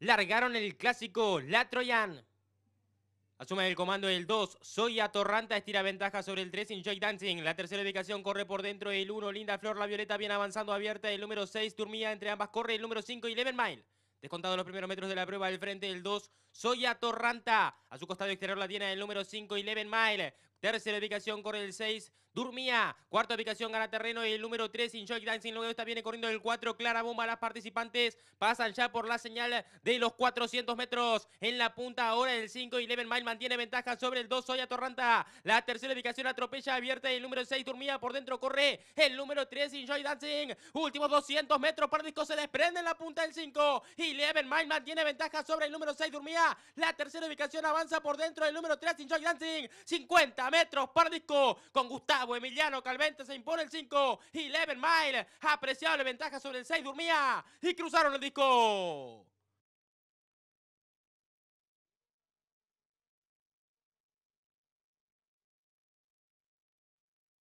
largaron el clásico La Troyan. Asume el comando el 2, Soya Torranta estira ventaja sobre el 3, Enjoy Dancing. La tercera ubicación corre por dentro el 1, Linda Flor, la Violeta viene avanzando, abierta el número 6, Turmía entre ambas corre el número 5 y Eleven Mile. Descontado los primeros metros de la prueba, del frente el 2, Soya Torranta. A su costado exterior la tiene el número 5, Eleven Mile. Tercera ubicación corre el 6, Durmía. Cuarta ubicación gana terreno y el número 3, Enjoy Dancing. Luego está viene corriendo el 4, Clara Bomba. Las participantes pasan ya por la señal de los 400 metros. En la punta ahora el 5, Eleven Mile mantiene ventaja sobre el 2, Soya Torranta. La tercera ubicación atropella abierta Y el número 6, Durmía. Por dentro corre el número 3, Enjoy Dancing. Últimos 200 metros, disco. se desprende en la punta del 5. Eleven Mile mantiene ventaja sobre el número 6, Durmía. La tercera ubicación avanza por dentro del número 3, Enjoy Dancing. 50 metros metros para disco. Con Gustavo Emiliano Calvente se impone el 5 y Leven Mile apreciable ventaja sobre el 6 Durmía y cruzaron el disco.